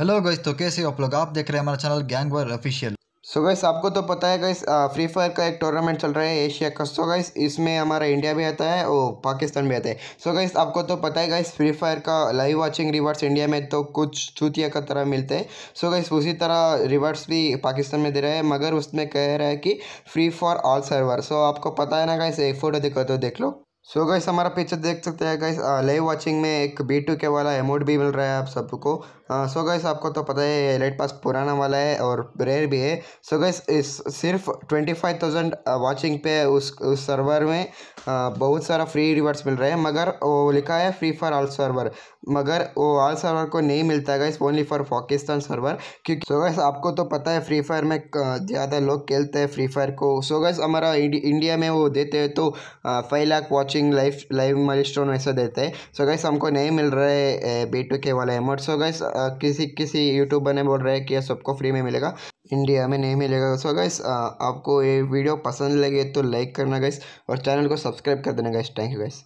hello guys तो कैसे आप लोग आप देख रहे हैं हमारा channel gang war official so guys आपको तो पता है गैस फ्री फायर का एक टूर्नामेंट चल रहा है एशिया का सो गैस इसमें हमारा इंडिया भी आता है और पाकिस्तान भी आता है सो गैस आपको तो पता है गैस फ्री फायर का लाइव वॉचिंग रिवार्ड्स इंडिया में तो कुछ चूतिया का तरह मिलते हैं सो गैस उसी तरह रिवार्ड्स भी पाकिस्तान में दे रहे हैं मगर उसमें कह रहा है कि free for all server so आपको पता है ना गैस एक फोटो दिखा तो देख लो सो so गाइस हमारा पिक्चर देख सकते हैं गाइस लाइव वाचिंग में एक बी टू के वाला एमोड भी मिल रहा है आप सबको सो गाइस तो आपको तो पता है लाइट पास पुराना वाला है और रेयर भी है सो so गाइस इस सिर्फ ट्वेंटी फाइव थाउजेंड वॉचिंग पे उस उस सर्वर में आ, बहुत सारा फ्री रिवर्ड्स मिल रहा है मगर वो लिखा है फ्री फॉर ऑल सर्वर मगर वो ऑल सर्वर को नहीं मिलता है guys only for Pakistan server क्योंकि सो गाइस आपको तो पता है फ्री फायर में ज़्यादा लोग खेलते हैं फ्री फायर को सो so गाइस हमारा इंडिया में वो देते हैं तो five lakh watch watching live live stone ऐसा देते हैं सो गैस हमको नहीं मिल रहा है बी टू के वाला एमोट सो गैस किसी किसी यूट्यूबर ने बोल रहा है कि यह सबको फ्री में मिलेगा इंडिया में नहीं मिलेगा सो गैस आपको ये वीडियो पसंद लगे तो लाइक करना गैस और चैनल को सब्सक्राइब कर देना गैस थैंक यू गैस